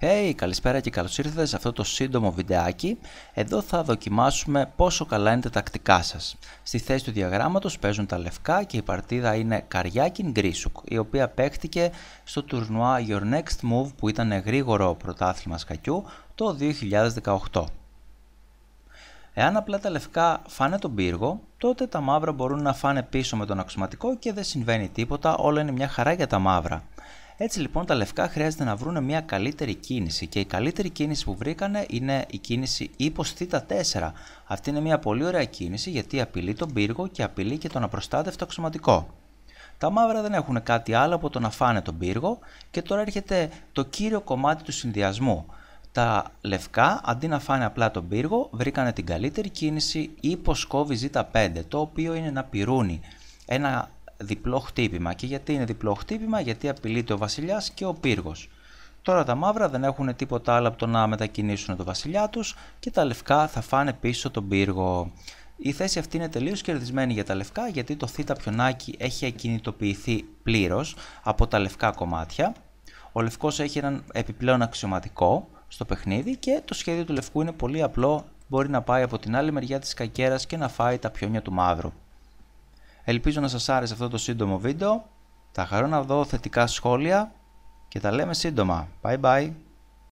Hey, καλησπέρα και καλώς ήρθατε σε αυτό το σύντομο βιντεάκι. Εδώ θα δοκιμάσουμε πόσο καλά είναι τα τακτικά σας. Στη θέση του διαγράμματος παίζουν τα λευκά και η παρτίδα είναι Καριάκιν Γκρίσουκ, η οποία παίχτηκε στο τουρνουά Your Next Move που ήταν γρήγορο πρωτάθλημα σκακιού το 2018. Εάν απλά τα λευκά φάνε τον πύργο, τότε τα μαύρα μπορούν να φάνε πίσω με τον αξιωματικό και δεν συμβαίνει τίποτα, όλα είναι μια χαρά για τα μαύρα. Έτσι λοιπόν τα λευκά χρειάζεται να βρουν μια καλύτερη κίνηση και η καλύτερη κίνηση που βρήκανε είναι η κίνηση ύπος θ4. Αυτή είναι μια πολύ ωραία κίνηση γιατί απειλεί τον πύργο και απειλεί και τον απροστάτευτο αξιωματικό. Τα μαύρα δεν έχουν κάτι άλλο από το να φάνε τον πύργο και τώρα έρχεται το κύριο κομμάτι του συνδυασμού. Τα λευκά αντί να φάνε απλά τον πύργο βρήκανε την καλύτερη κίνηση ύπος σκόβη z5 το οποίο είναι να πυρούνι. Ένα διπλό χτύπημα. Και γιατί είναι διπλό χτύπημα, γιατί απειλείται ο Βασιλιάς και ο πύργος. Τώρα τα μαύρα δεν έχουν τίποτα άλλο από το να μετακινήσουν το βασιλιά τους, και τα λευκά θα φάνε πίσω τον πύργο. Η θέση αυτή είναι τελείως κερδισμένη για τα λευκά γιατί το θ πιονάκι έχει ακινητοποιηθεί πλήρως από τα λευκά κομμάτια. Ο λευκός έχει έναν επιπλέον αξιωματικό στο παιχνίδι και το σχέδιο του λευκού είναι πολύ απλό. Μπορεί να πάει από την άλλη μεριά της κακέρας και να φάει τα πιόνια του μαύρου. Ελπίζω να σας άρεσε αυτό το σύντομο βίντεο. Θα χαρώ να δω θετικά σχόλια και τα λέμε σύντομα. Bye bye.